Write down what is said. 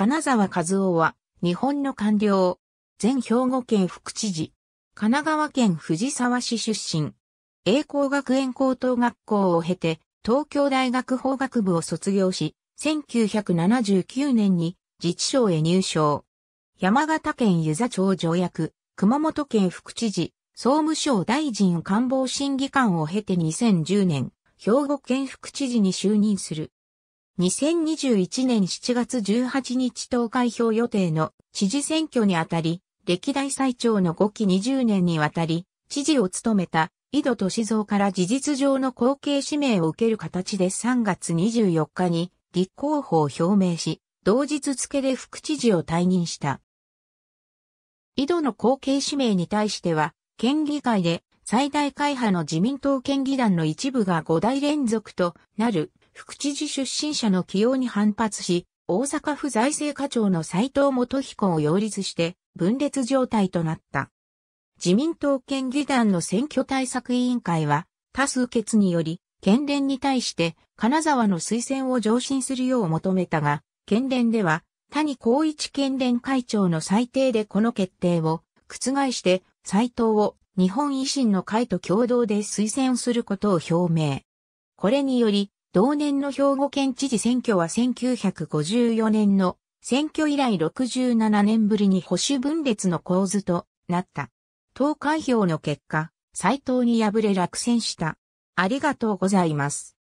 金沢和夫は、日本の官僚、前兵庫県副知事、神奈川県藤沢市出身、栄光学園高等学校を経て、東京大学法学部を卒業し、1979年に自治省へ入省。山形県湯座町条約、熊本県副知事、総務省大臣官房審議官を経て2010年、兵庫県副知事に就任する。2021年7月18日投開票予定の知事選挙にあたり、歴代最長の5期20年にわたり、知事を務めた井戸敏三から事実上の後継指名を受ける形で3月24日に立候補を表明し、同日付で副知事を退任した。井戸の後継指名に対しては、県議会で最大会派の自民党県議団の一部が5代連続となる副知事出身者の起用に反発し、大阪府財政課長の斉藤元彦を擁立して分裂状態となった。自民党県議団の選挙対策委員会は多数決により、県連に対して金沢の推薦を上申するよう求めたが、県連では谷光一県連会長の裁定でこの決定を覆して斉藤を日本維新の会と共同で推薦することを表明。これにより同年の兵庫県知事選挙は1954年の選挙以来67年ぶりに保守分裂の構図となった。投開票の結果、斎藤に敗れ落選した。ありがとうございます。